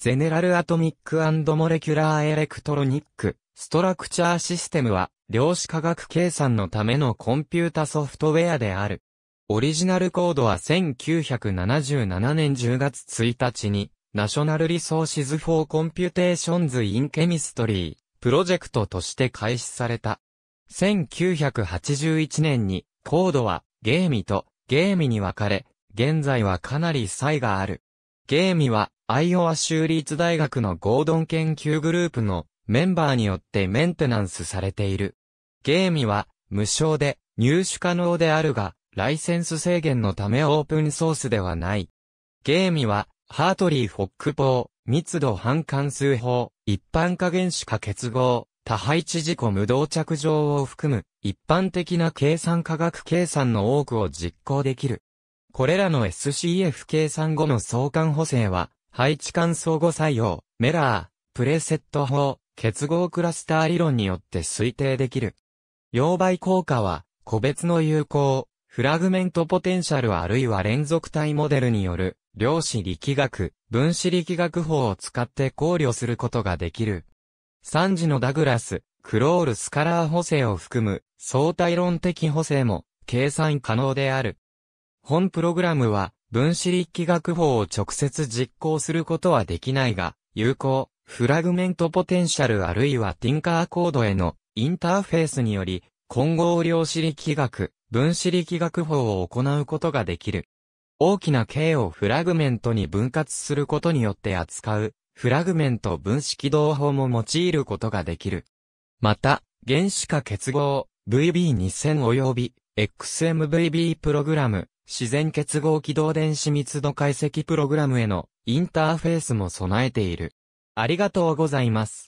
ゼネラルアトミックモレキュラーエレクトロニック、ストラクチャーシステムは、量子化学計算のためのコンピュータソフトウェアである。オリジナルコードは1977年10月1日に、ナショナルリソーシズ・フォー・コンピュテーションズ・イン・ケミストリー、プロジェクトとして開始された。1981年に、コードは、ゲーミと、ゲーミに分かれ、現在はかなり差異がある。ゲーミは、アイオワ州立大学のゴードン研究グループのメンバーによってメンテナンスされている。ゲーミは無償で入手可能であるが、ライセンス制限のためオープンソースではない。ゲーミはハートリー・フォック法、密度半関数法、一般化原子化結合、多配置事故無動着状を含む、一般的な計算科学計算の多くを実行できる。これらの SCF 計算後の相関補正は、配置間相互作用、メラー、プレセット法、結合クラスター理論によって推定できる。溶媒効果は、個別の有効、フラグメントポテンシャルあるいは連続体モデルによる、量子力学、分子力学法を使って考慮することができる。3次のダグラス、クロールスカラー補正を含む相対論的補正も計算可能である。本プログラムは分子力学法を直接実行することはできないが、有効、フラグメントポテンシャルあるいはティンカーコードへのインターフェースにより、混合量子力学、分子力学法を行うことができる。大きな径をフラグメントに分割することによって扱う、フラグメント分子起動法も用いることができる。また、原子化結合、VB2000 及び XMVB プログラム、自然結合軌道電子密度解析プログラムへのインターフェースも備えている。ありがとうございます。